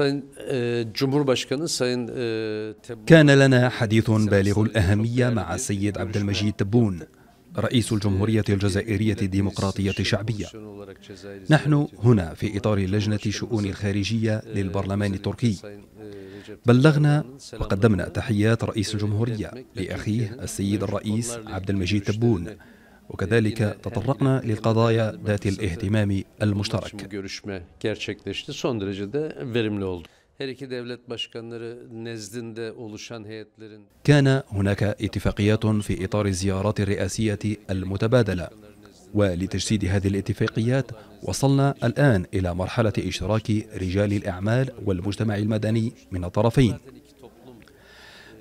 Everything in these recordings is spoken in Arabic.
E, e, كان لنا حديث بالغ الأهمية مع السيد عبد المجيد تبون رئيس الجمهورية الجزائرية الديمقراطية الشعبية نحن هنا في إطار لجنة e, شؤون الخارجية للبرلمان التركي بلغنا وقدمنا تحيات رئيس الجمهورية لأخيه السيد الرئيس عبد المجيد تبون وكذلك تطرقنا للقضايا ذات الاهتمام المشترك كان هناك اتفاقيات في إطار الزيارات الرئاسية المتبادلة ولتجسيد هذه الاتفاقيات وصلنا الآن إلى مرحلة اشتراك رجال الأعمال والمجتمع المدني من الطرفين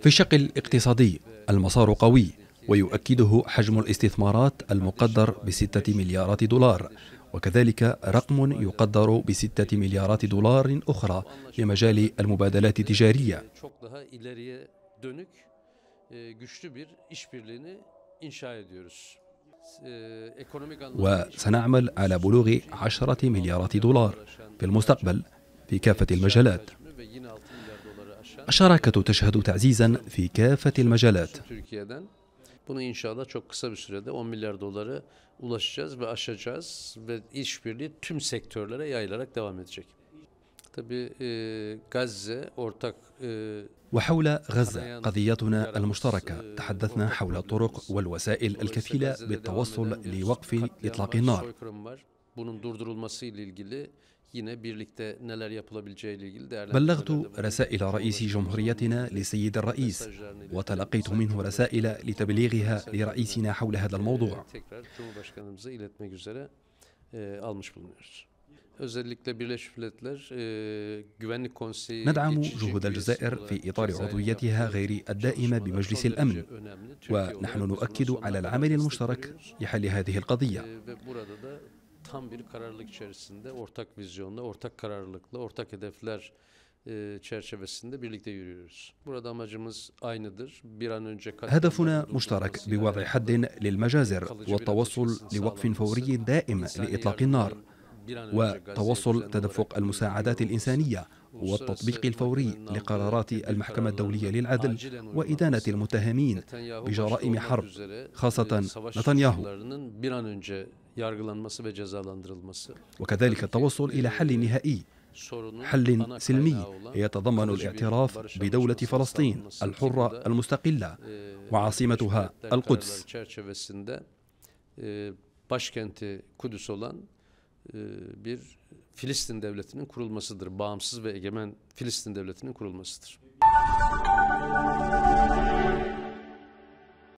في الشق الاقتصادي المسار قوي ويؤكده حجم الاستثمارات المقدر بستة مليارات دولار وكذلك رقم يقدر بستة مليارات دولار أخرى لمجال المبادلات التجارية وسنعمل على بلوغ عشرة مليارات دولار في المستقبل في كافة المجالات الشراكة تشهد تعزيزا في كافة المجالات Bunu inşallah çok kısa bir sürede 10 milyar doları ulaşacağız ve aşacağız ve işbirliği tüm sektörlere yayılarak devam edecek. Tabii Gazze ortak وحول غزة قضيتنا المشتركة تحدثنا حول الطرق والوسائل الكفيلة بالتوصل لوقف إطلاق النار. بلغت رسائل رئيس جمهوريتنا للسيد الرئيس وتلقيت منه رسائل لتبليغها لرئيسنا حول هذا الموضوع e, e, e, ندعم جهود الجزائر في إطار عضويتها غير الدائمة بمجلس الأمن ونحن نؤكد على العمل المشترك لحل هذه القضية tam bir kararlılık içerisinde ortak vizyonla, ortak kararlılıkla, ortak hedefler e, çerçevesinde birlikte yürüyoruz. Burada amacımız aynıdır. Bir an önce هدفنا مشترك بوضع حد للمجازر والتوصل لوقف فوري دائم لإطلاق النار وتوصل تدفق المساعدات الإنسانية والتطبيق الفوري لقرارات المحكمة الدولية للعدل وإدانة المتهمين بجرائم حرب خاصة e, نتنياهو وكذلك التوصل إلى حل نهائي حل سلمي يتضمن الاعتراف بدولة فلسطين الحرة المستقلة وعاصمتها القدس başkenti Kudüs olan bir Filistin devletinin kurulmasıdır. Bağımsız ve egemen Filistin devletinin kurulmasıdır.